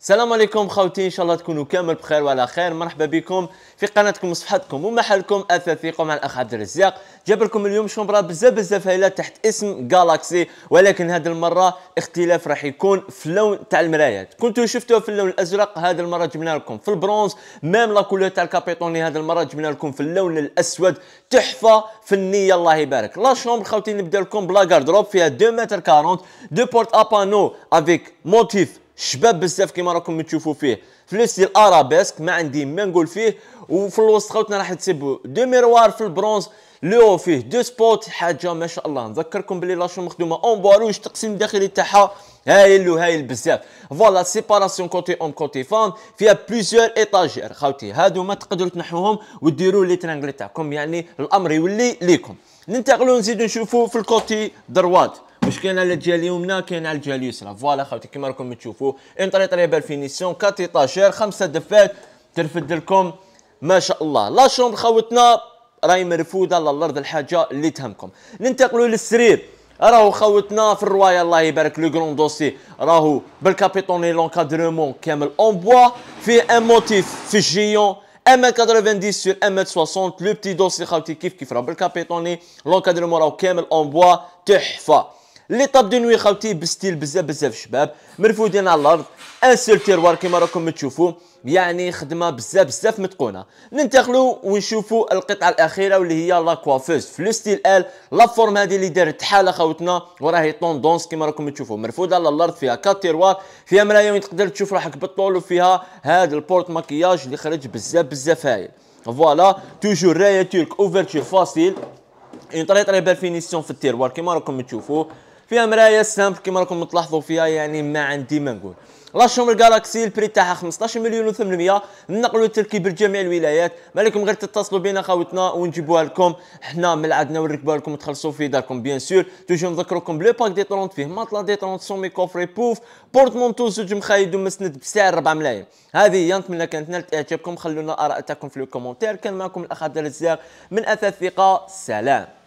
السلام عليكم خوتي ان شاء الله تكونوا كامل بخير وعلى خير مرحبا بكم في قناتكم وصفحتكم ومحلكم اثاثيكم مع الاخ عبد الرزاق جاب لكم اليوم شمرة بزاف بزاف هايله تحت اسم جالاكسي ولكن هذه المره اختلاف راح يكون في اللون تاع المرايات كنتوا شفتوها في اللون الازرق هذه المره جبنا لكم في البرونز ميم لاكولور تاع الكابيتوني هذه المره جبنا لكم في اللون الاسود تحفه فنيه الله يبارك لا شومبر خوتي نبدا لكم بلا غاردروب فيها 2 متر 40 دو بورت ابانو افيك موتيف شباب بزاف كيما راكم تشوفوا فيه في لو ستيل ارابيسك ما عندي ما نقول فيه وفي الوسط خوتنا راح تسيب دو ميروار في البرونز لو فيه دو سبوت حاجه ما شاء الله نذكركم باللي لاشون مخدومه اون بواروج تقسيم داخلي تاعها هايل وهايل بزاف فوالا سيباراسيون كوتي اون كوتي فام فيها بليزيور ايطاجير خوتي هادو ما تقدروا تنحوهم وديروا لي ترانغلي تاعكم يعني الامر يولي ليكم ننتقلوا نزيدوا نشوفوا في الكوتي دروات مش كاين على الجهه اليمنى كاين على الجهه اليسرى فوالا خاوتي كيما راكم تشوفوا ان طري طري بالفينيسيون كاتي طاشير خمسه دفات ترفد لكم ما شاء الله لا شومبر خوتنا راهي مرفوده على الارض الحاجه اللي تهمكم ننتقلوا للسرير راهو خوتنا في الروايه الله يبارك لو كرون دوسي راهو بالكابيتوني لونكادرمون كامل اون بوا فيه ان موتيف في الجيون 1 90 سور 1 60 لو بتي دوسي خاوتي كيف كيف راه بالكابيتوني لونكادرمون راهو كامل اون بوا تحفه لي طاب دو نوي خاوتي بستيل بزاف بزاف شباب مرفودين على الارض ان سول تيروار كيما راكم تشوفوا يعني خدمه بزاف بزاف متقونه ننتقلوا ونشوفوا القطعه الاخيره واللي هي لا كوافوز لو ستيل ال لا فورم هذه اللي دارت حاله خاوتنا وراهي طوندونس كيما راكم تشوفوا مرفوده على الارض فيها كات تيروار فيها مرايه وين تقدر تشوف روحك بالطول وفيها هذا البورت ماكياج اللي خرج بزاف بزاف هايل فوالا توجور رايه ترك اوفرتور فاسيل اون طري طري بالفينيسيون في التيروار كيما راكم تشوفوا فيها مرايا سامبل كما راكم تلاحظوا فيها يعني ما عندي ما نقول لاشومر جالاكسي البري تاعها 15 مليون و800 نقلوا التركيب لجميع الولايات مالكم غير تتصلوا بينا خاوتنا ونجيبوها لكم حنا من عندنا ونركبوها لكم تخلصوا في داركم بيان سور توجو نذكركم بلو باك 30 فيه ماطلا 30 سومي كوفري بوف بورتمونتو زوج مخايد ومسند بسعر 4 ملايين هذه هي نتمنى كانت نالت اعجابكم خلونا اراء تاعكم في لو كومونتير كان معكم الاخ عبد الرزاق من اثاث ثقه سلام